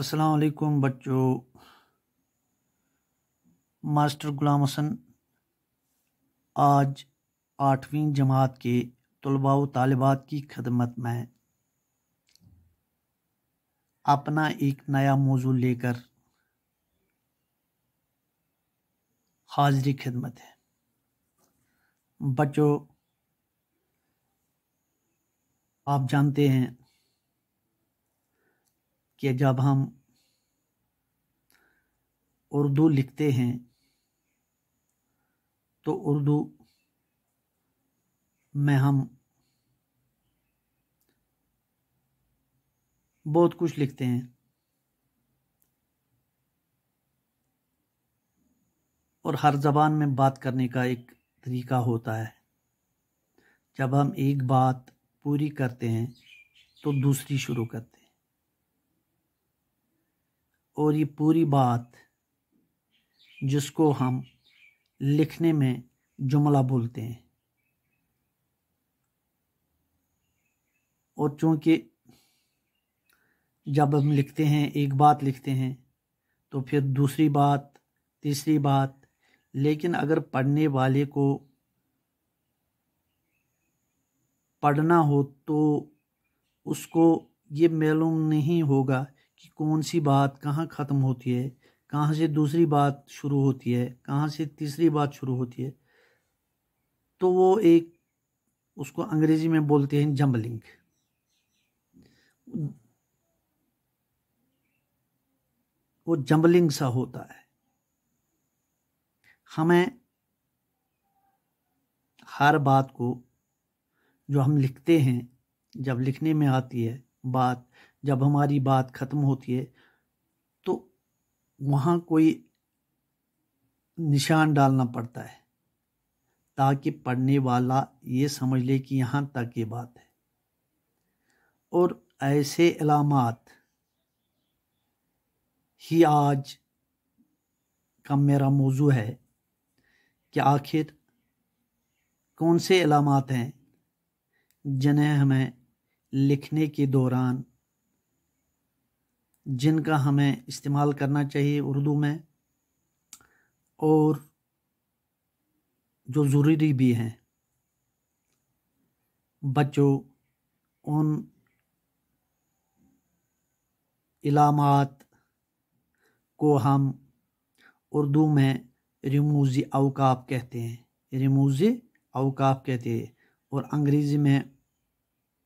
अस्सलाम वालेकुम बच्चों मास्टर गुलाम हसन आज आठवीं जमात के तलबा तालिबात की खदमत में अपना एक नया मौजू लेकर हाजरी खदमत है बच्चों आप जानते हैं कि जब हम उर्दू लिखते हैं तो उर्दू में हम बहुत कुछ लिखते हैं और हर जबान में बात करने का एक तरीका होता है जब हम एक बात पूरी करते हैं तो दूसरी शुरू करते हैं और ये पूरी बात जिसको हम लिखने में जुमला बोलते हैं और चूँकि जब हम लिखते हैं एक बात लिखते हैं तो फिर दूसरी बात तीसरी बात लेकिन अगर पढ़ने वाले को पढ़ना हो तो उसको ये मालूम नहीं होगा कि कौन सी बात कहाँ ख़त्म होती है कहाँ से दूसरी बात शुरू होती है कहाँ से तीसरी बात शुरू होती है तो वो एक उसको अंग्रेज़ी में बोलते हैं जम्बलिंग वो जम्बलिंग सा होता है हमें हर बात को जो हम लिखते हैं जब लिखने में आती है बात जब हमारी बात ख़त्म होती है तो वहाँ कोई निशान डालना पड़ता है ताकि पढ़ने वाला ये समझ ले कि यहाँ तक ये बात है और ऐसे अलामत ही आज का मेरा मौजू है कि आखिर कौन से अलामत हैं जिन्हें हमें लिखने के दौरान जिनका हमें इस्तेमाल करना चाहिए उर्दू में और जो ज़रूरी भी हैं बच्चों उन इलामात को हम उर्दू में रिमूज़ अवकाप कहते हैं रिमूज़ अवकाप कहते हैं और अंग्रेज़ी में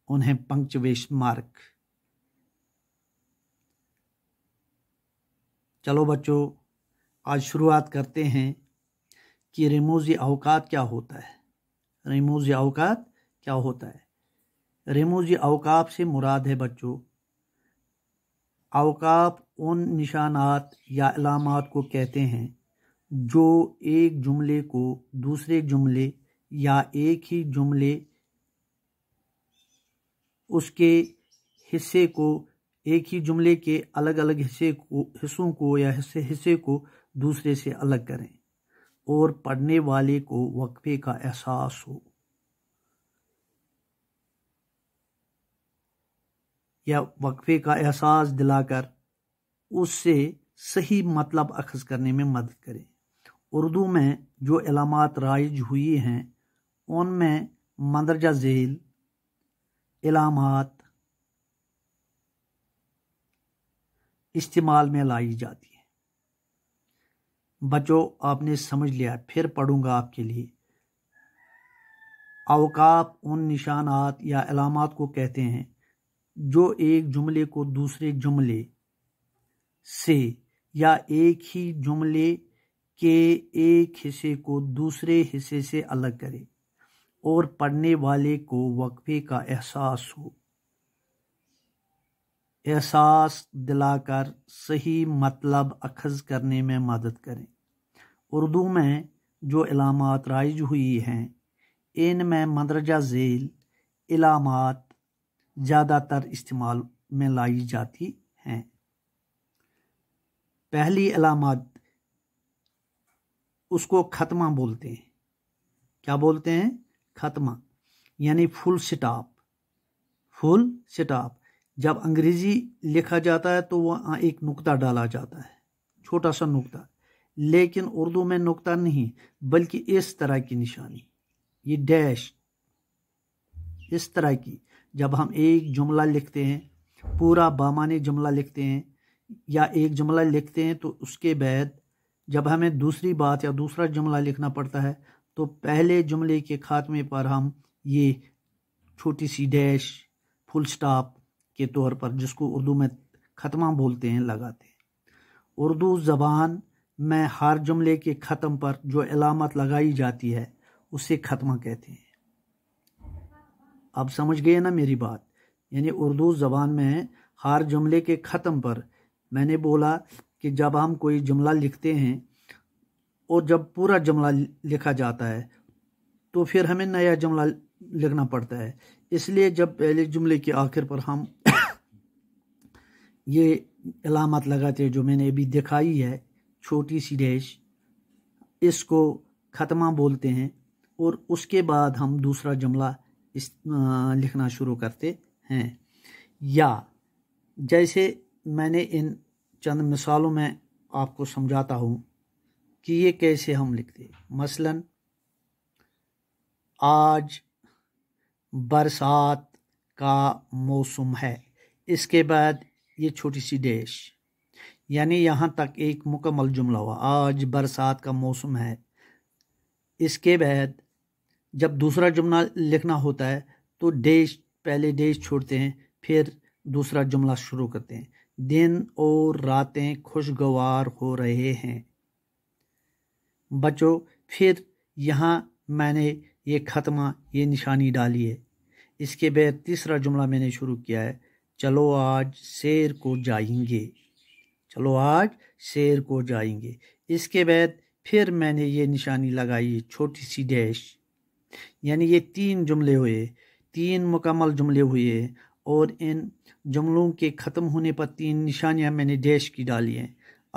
उन्हें पंक्चुएशन मार्क चलो बच्चों आज शुरुआत करते हैं कि रेमोज़ अवकात क्या होता है रेमोज़ अवकात क्या होता है रेमोज़ अवकाफ से मुराद है बच्चों अवकाफ उन निशानात या अलामत को कहते हैं जो एक जुमले को दूसरे जुमले या एक ही जुमले उसके हिस्से को एक ही जुमले के अलग अलग हिस्से को हिस्सों को या हिस्से हिस्से को दूसरे से अलग करें और पढ़ने वाले को वक्फे का एहसास हो या वक्फे का एहसास दिलाकर उससे सही मतलब अखज करने में मदद करें उर्दू में जो इलामत राइज हुई हैं उनमें मंदरजा झील इलामत इस्तेमाल में लाई जाती है बच्चों आपने समझ लिया फिर पढ़ूंगा आपके लिए अवकाफ उन निशानात या अलामत को कहते हैं जो एक जुमले को दूसरे जुमले से या एक ही जुमले के एक हिस्से को दूसरे हिस्से से अलग करे और पढ़ने वाले को वक्फे का एहसास हो एहसास दिलाकर सही मतलब अखज़ करने में मदद करें उर्दू में जो इलामत राइज हुई हैं इन में मंदरजा झेल इलामत ज़्यादातर इस्तेमाल में लाई जाती हैं पहली इलामत उसको ख़त्मा बोलते हैं क्या बोलते हैं ख़त्मा यानी फुल स्टाप फुल स्टाप जब अंग्रेज़ी लिखा जाता है तो वहाँ एक नुक्ता डाला जाता है छोटा सा नुक्ता लेकिन उर्दू में नुक्ता नहीं बल्कि इस तरह की निशानी ये डैश इस तरह की जब हम एक जुमला लिखते हैं पूरा बामाने जुमला लिखते हैं या एक जुमला लिखते हैं तो उसके बाद जब हमें दूसरी बात या दूसरा जुमला लिखना पड़ता है तो पहले जुमले के खात्मे पर हम ये छोटी सी डैश फुल स्टॉप के तौर पर जिसको उर्दू में ख़त्मा बोलते हैं लगाते हैं उर्दू ज़बान में हर जुमले के ख़त्म पर जो अलामत लगाई जाती है उसे ख़त्मा कहते हैं आप समझ गए ना मेरी बात यानी उर्दू ज़बान में हर जुमले के ख़त्म पर मैंने बोला कि जब हम कोई जुमला लिखते हैं और जब पूरा जुमला लिखा जाता है तो फिर हमें नया जुमला लिखना पड़ता है इसलिए जब पहले जुमले के आखिर पर हम ये अलामत लगाते जो मैंने अभी दिखाई है छोटी सी डैश इसको ख़त्मा बोलते हैं और उसके बाद हम दूसरा जुमला इस लिखना शुरू करते हैं या जैसे मैंने इन चंद मिसालों में आपको समझाता हूँ कि ये कैसे हम लिखते मसलन आज बरसात का मौसम है इसके बाद ये छोटी सी डैश यानी यहाँ तक एक मुकम्मल जुमला हुआ आज बरसात का मौसम है इसके बाद जब दूसरा जुमला लिखना होता है तो डैश पहले डैश छोड़ते हैं फिर दूसरा जुमला शुरू करते हैं दिन और रातें खुशगवार हो रहे हैं बच्चों फिर यहाँ मैंने ये ख़त्मा ये निशानी डाली है इसके बाद तीसरा जुमला मैंने शुरू किया है चलो आज शेर को जाएंगे चलो आज शेर को जाएंगे इसके बाद फिर मैंने ये निशानी लगाई छोटी सी डैश यानी ये तीन जुमले हुए तीन मुकम्मल जुमले हुए और इन जुमलों के ख़त्म होने पर तीन निशानियाँ मैंने डैश की डाली हैं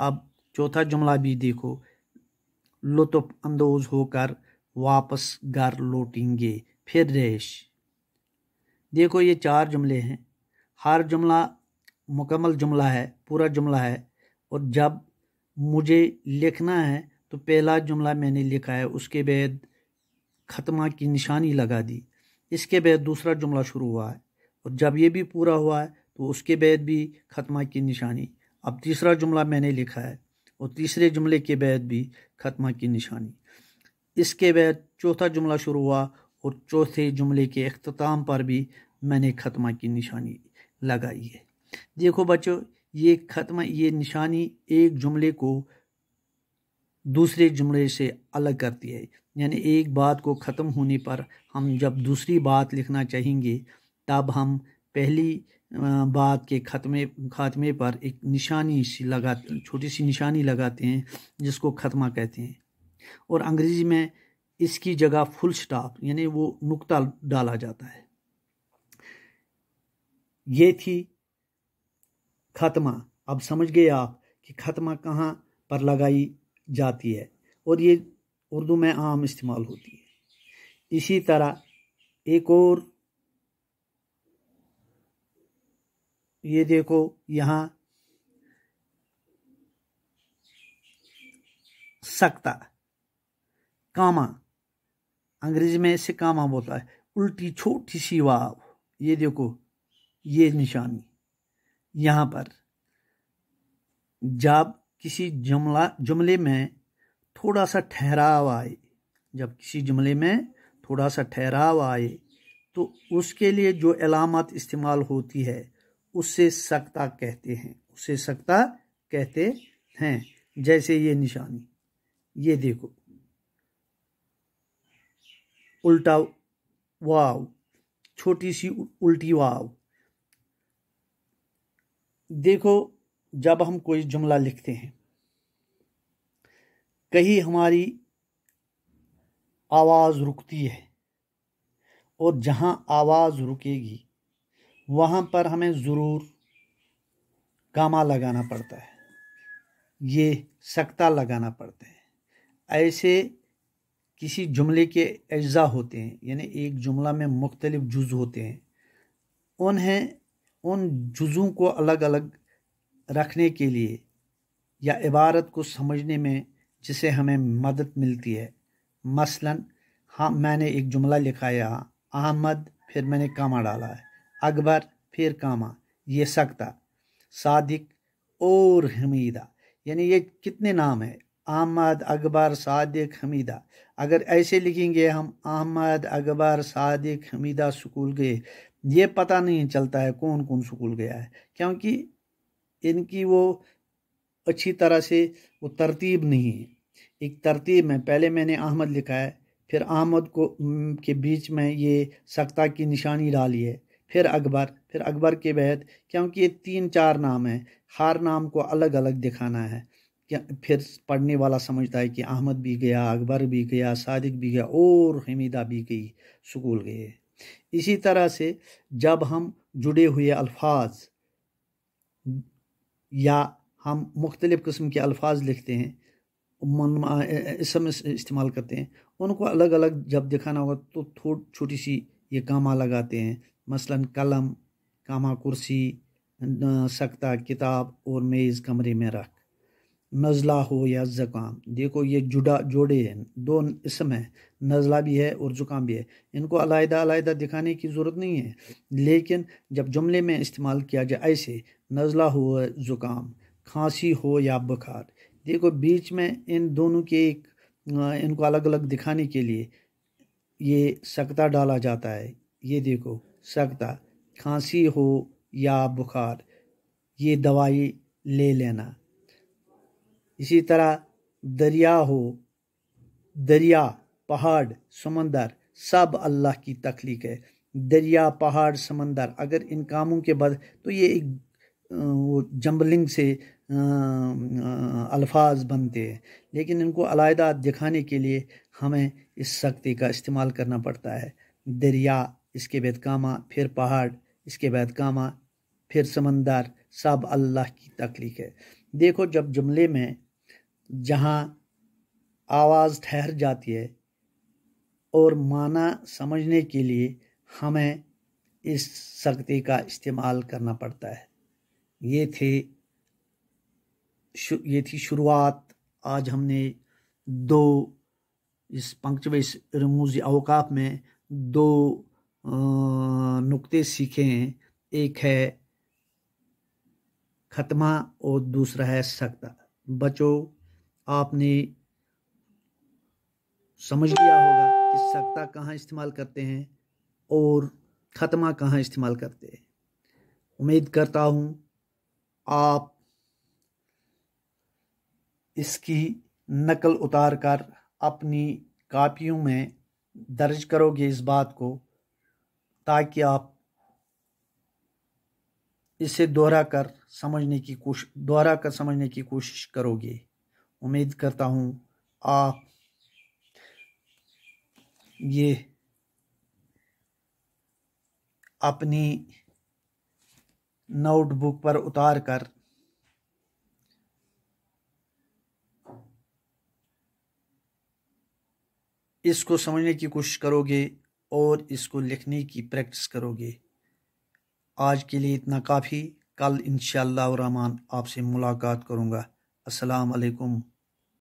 अब चौथा जुमला भी देखो लुत्फ अंदोज होकर वापस घर लौटेंगे फिर डैश देखो ये चार जुमले हैं हर जुमला मुकम्मल जुमला है पूरा जुमला है और जब मुझे लिखना है तो पहला जुमला मैंने लिखा है उसके बाद ख़त्मा की निशानी लगा दी इसके बाद दूसरा जुमला शुरू हुआ है और जब ये भी पूरा हुआ है तो उसके बाद भी ख़त्मा की निशानी अब तीसरा जुमला मैंने लिखा है और तीसरे जुमले के बाद भी ख़त्मा की निशानी इसके बाद चौथा जुमला शुरू हुआ और चौथे जुमले के अख्ताम पर भी मैंने ख़त्मा की निशानी लगाइए देखो बच्चों ये खत्म ये निशानी एक जुमले को दूसरे जुमले से अलग करती है यानी एक बात को ख़त्म होने पर हम जब दूसरी बात लिखना चाहेंगे तब हम पहली बात के ख़त्मे खात्मे पर एक निशानी सी लगा छोटी सी निशानी लगाते हैं जिसको ख़त्मा कहते हैं और अंग्रेज़ी में इसकी जगह फुल स्टॉप यानी वो नुक्ता डाला जाता है ये थी खत्मा अब समझ गए आप कि खत्मा कहाँ पर लगाई जाती है और ये उर्दू में आम इस्तेमाल होती है इसी तरह एक और ये देखो यहाँ सकता कामा अंग्रेजी में इसे कामा बोलता है उल्टी छोटी सी वाव ये देखो ये निशानी यहाँ पर जब किसी जुमला जुमले में थोड़ा सा ठहराव आए जब किसी जुमले में थोड़ा सा ठहराव आए तो उसके लिए जो अलामत इस्तेमाल होती है उससे सख्ता कहते हैं उसे सख्ता कहते हैं जैसे ये निशानी ये देखो उल्टा वाव छोटी सी उल्टी वाव देखो जब हम कोई जुमला लिखते हैं कहीं हमारी आवाज़ रुकती है और जहाँ आवाज़ रुकेगी वहाँ पर हमें ज़रूर गामा लगाना पड़ता है ये सकता लगाना पड़ता है ऐसे किसी जुमले के अज्जा होते हैं यानी एक जुमला में मुख्तलिफ़ जुज़ होते हैं उन्हें उन जुज़ों को अलग अलग रखने के लिए या इबारत को समझने में जिसे हमें मदद मिलती है मसलन हाँ मैंने एक जुमला लिखा है यहाँ अहमद फिर मैंने कामा डाला है अकबर फिर कामा ये सकता सादिक और हमीदा यानी ये कितने नाम है अहमद अकबर सादिक हमीदा अगर ऐसे लिखेंगे हम अहमद अकबर सादिक हमीदा स्कूल गए ये पता नहीं चलता है कौन कौन स्कूल गया है क्योंकि इनकी वो अच्छी तरह से वो तरतीब नहीं है एक तरतीब में पहले मैंने अहमद लिखा है फिर अहमद को के बीच में ये सख्ता की निशानी डाली है फिर अकबर फिर अकबर के बाद क्योंकि ये तीन चार नाम हैं हर नाम को अलग अलग दिखाना है फिर पढ़ने वाला समझता है कि अहमद भी गया अकबर भी गया सादिक भी गया और हमीदा भी गई स्कूल गए इसी तरह से जब हम जुड़े हुए अल्फाज या हम मुख्तलिफ़ किस्म के अल्फाज लिखते हैं इसम इस्तेमाल करते हैं उनको अलग अलग जब दिखाना होगा तो थोड़ी छोटी सी ये कामा लगाते हैं मसलन कलम कामा कुर्सी सकता किताब और मेज़ कमरे में रख नज़ला हो या ज़ुकाम देखो ये जुड़ा जोड़े हैं दो इसम हैं नज़ला भी है और ज़ुकाम भी है इनको अलादा अलादा दिखाने की ज़रूरत नहीं है लेकिन जब जुमले में इस्तेमाल किया जाए ऐसे नज़ला हो ज़ुकाम खांसी हो या बुखार देखो बीच में इन दोनों के एक इनको अलग अलग दिखाने के लिए ये सकता डाला जाता है ये देखो सकता खांसी हो या बुखार ये दवाई ले लेना इसी तरह दरिया हो दरिया पहाड़ समंदर सब अल्लाह की तख्लीक है दरिया पहाड़ समंदर अगर इन कामों के बाद तो ये एक वो जम्बलिंग से अल्फाज बनते हैं लेकिन इनको अलायदा दिखाने के लिए हमें इस सख्ती का इस्तेमाल करना पड़ता है दरिया इसके बाद कामा फिर पहाड़ इसके बाद कामा फिर समंदर सब अल्लाह की तख्लीक है देखो जब जुमले में जहाँ आवाज़ ठहर जाती है और माना समझने के लिए हमें इस शक्ति का इस्तेमाल करना पड़ता है ये थे ये थी शुरुआत आज हमने दो इस पंक्चवेश रमूज अवकाफ में दो नुक्ते सीखे हैं एक है खत्मा और दूसरा है सख्ता बचो आपने समझ लिया होगा कि सकता कहाँ इस्तेमाल करते हैं और खत्मा कहाँ इस्तेमाल करते हैं उम्मीद करता हूँ आप इसकी नकल उतार कर अपनी कापियों में दर्ज करोगे इस बात को ताकि आप इसे दोहरा कर समझने की कोशिश दोहरा कर समझने की कोशिश करोगे उम्मीद करता हूँ आप ये अपनी नोटबुक पर उतार कर इसको समझने की कोशिश करोगे और इसको लिखने की प्रैक्टिस करोगे आज के लिए इतना काफ़ी कल इन रहमान आपसे मुलाकात करूँगा अस्सलाम